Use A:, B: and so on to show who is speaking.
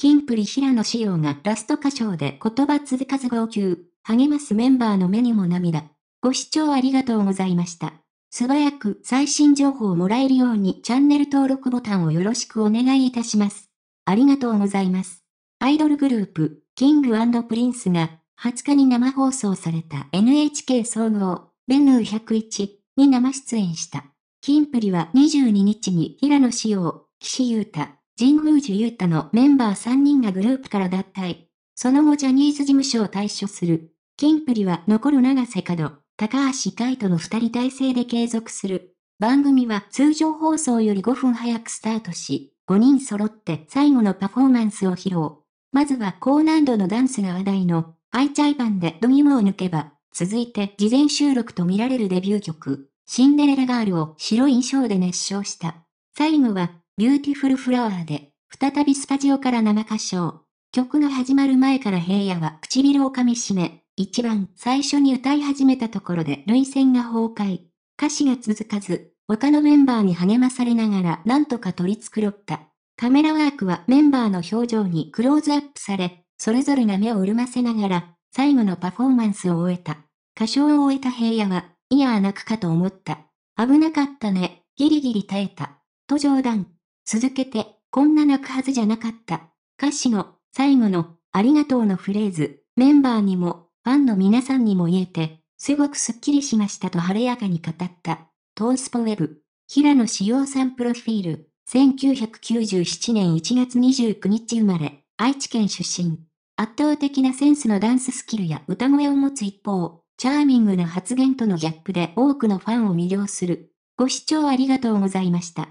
A: キンプリ平野紫耀がラスト歌唱で言葉続かず号泣。励ますメンバーの目にも涙。ご視聴ありがとうございました。素早く最新情報をもらえるようにチャンネル登録ボタンをよろしくお願いいたします。ありがとうございます。アイドルグループ、キングプリンスが20日に生放送された NHK 総合、ベヌー101に生出演した。キンプリは22日に平野紫耀、岸優太、神宮寺勇太のメンバー3人がグループから脱退。その後ジャニーズ事務所を退所する。キンプリは残る長瀬角、高橋海人の2人体制で継続する。番組は通常放送より5分早くスタートし、5人揃って最後のパフォーマンスを披露。まずは高難度のダンスが話題の、アイチャイ版でドギムを抜けば、続いて事前収録と見られるデビュー曲、シンデレラガールを白い衣装で熱唱した。最後はビューティフルフラワーで、再びスタジオから生歌唱。曲が始まる前から平野は唇を噛み締め、一番最初に歌い始めたところで涙腺が崩壊。歌詞が続かず、他のメンバーに励まされながら何とか取り繕った。カメラワークはメンバーの表情にクローズアップされ、それぞれが目を潤ませながら、最後のパフォーマンスを終えた。歌唱を終えた平野は、いやー泣くかと思った。危なかったね、ギリギリ耐えた。と冗談。続けて、こんな泣くはずじゃなかった。歌詞の最後のありがとうのフレーズ、メンバーにも、ファンの皆さんにも言えて、すごくスッキリしましたと晴れやかに語った。トースポウェブ、平野志陽さんプロフィール、1997年1月29日生まれ、愛知県出身。圧倒的なセンスのダンススキルや歌声を持つ一方、チャーミングな発言とのギャップで多くのファンを魅了する。ご視聴ありがとうございました。